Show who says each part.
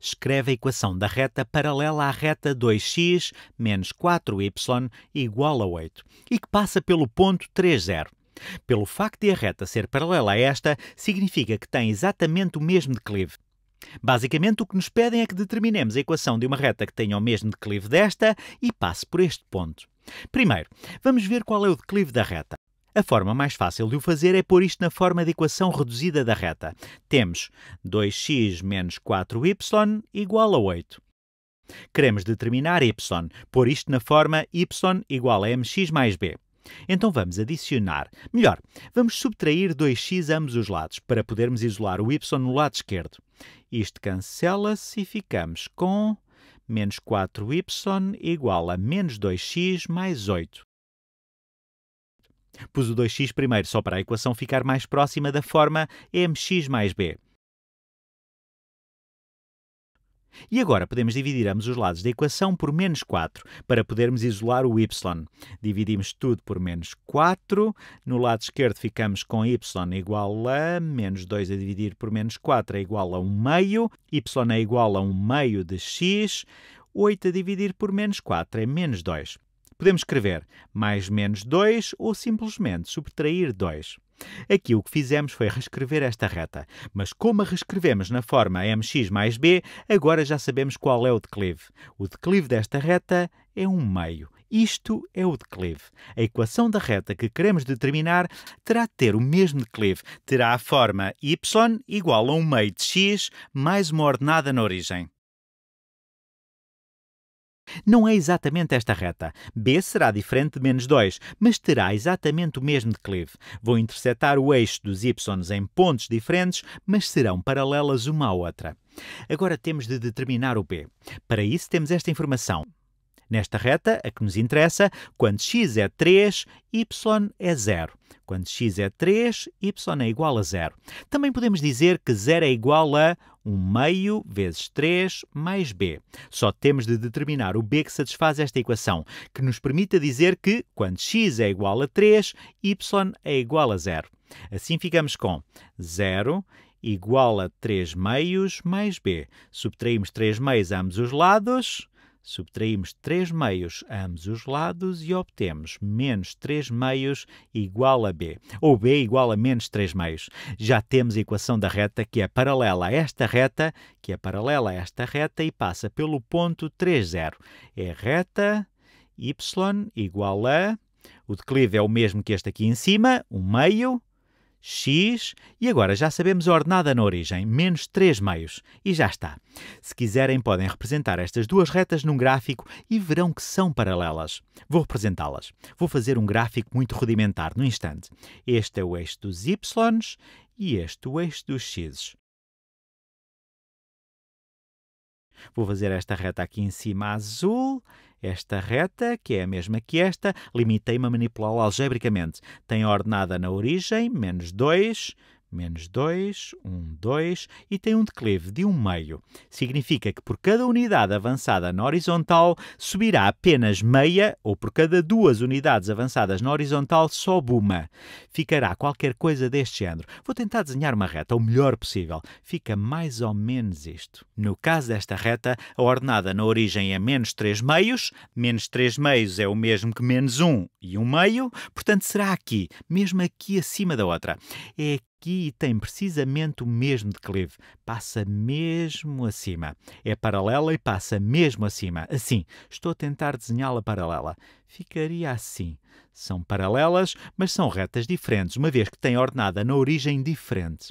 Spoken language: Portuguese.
Speaker 1: escreve a equação da reta paralela à reta 2x menos 4y igual a 8 e que passa pelo ponto 30. Pelo facto de a reta ser paralela a esta, significa que tem exatamente o mesmo declive. Basicamente, o que nos pedem é que determinemos a equação de uma reta que tenha o mesmo declive desta e passe por este ponto. Primeiro, vamos ver qual é o declive da reta. A forma mais fácil de o fazer é pôr isto na forma de equação reduzida da reta. Temos 2x menos 4y igual a 8. Queremos determinar y, pôr isto na forma y igual a mx mais b. Então vamos adicionar, melhor, vamos subtrair 2x a ambos os lados, para podermos isolar o y no lado esquerdo. Isto cancela-se e ficamos com menos 4y igual a menos 2x mais 8. Pus o 2x primeiro só para a equação ficar mais próxima da forma mx mais b. E agora podemos dividir ambos os lados da equação por menos 4, para podermos isolar o y. Dividimos tudo por menos 4. No lado esquerdo ficamos com y igual a menos 2 a dividir por menos 4 é igual a 1 meio. y é igual a 1 meio de x. 8 a dividir por menos 4 é menos 2. Podemos escrever mais menos 2 ou simplesmente subtrair 2. Aqui o que fizemos foi reescrever esta reta, mas como a reescrevemos na forma mx mais b, agora já sabemos qual é o declive. O declive desta reta é 1 um meio. Isto é o declive. A equação da reta que queremos determinar terá de ter o mesmo declive. Terá a forma y igual a 1 meio de x mais uma ordenada na origem. Não é exatamente esta reta. B será diferente de menos 2, mas terá exatamente o mesmo declive. Vou interceptar o eixo dos y em pontos diferentes, mas serão paralelas uma à outra. Agora temos de determinar o B. Para isso temos esta informação. Nesta reta, a que nos interessa, quando x é 3, y é 0. Quando x é 3, y é igual a 0. Também podemos dizer que 0 é igual a 1 meio vezes 3 mais b. Só temos de determinar o b que satisfaz esta equação, que nos permita dizer que, quando x é igual a 3, y é igual a 0. Assim ficamos com 0 igual a 3 meios mais b. Subtraímos 3 meios a ambos os lados Subtraímos 3 meios a ambos os lados e obtemos menos 3 meios igual a b, ou b igual a menos 3 meios. Já temos a equação da reta que é paralela a esta reta, que é paralela a esta reta e passa pelo ponto 3, 0. É reta y igual a... O declive é o mesmo que este aqui em cima, 1 meio, x e agora já sabemos a ordenada na origem, menos 3 meios, e já está. Se quiserem, podem representar estas duas retas num gráfico e verão que são paralelas. Vou representá-las. Vou fazer um gráfico muito rudimentar no instante. Este é o eixo dos y e este o eixo dos x. Vou fazer esta reta aqui em cima azul esta reta, que é a mesma que esta, limitei-me a manipulá-la algebricamente. Tem ordenada na origem, menos 2, menos 2, 1, 2 e tem um declive de 1 meio. Significa que por cada unidade avançada na horizontal subirá apenas meia ou por cada duas unidades avançadas na horizontal sobe uma. Ficará qualquer coisa deste género. Vou tentar desenhar uma reta o melhor possível. Fica mais ou menos isto. No caso desta reta, a ordenada na origem é menos 3 meios. Menos 3 meios é o mesmo que menos 1 e 1 meio. Portanto, será aqui, mesmo aqui acima da outra. É aqui tem precisamente o mesmo declive. Passa mesmo acima. É paralela e passa mesmo acima. Assim, estou a tentar desenhá-la paralela. Ficaria assim. São paralelas, mas são retas diferentes, uma vez que têm ordenada na origem diferente.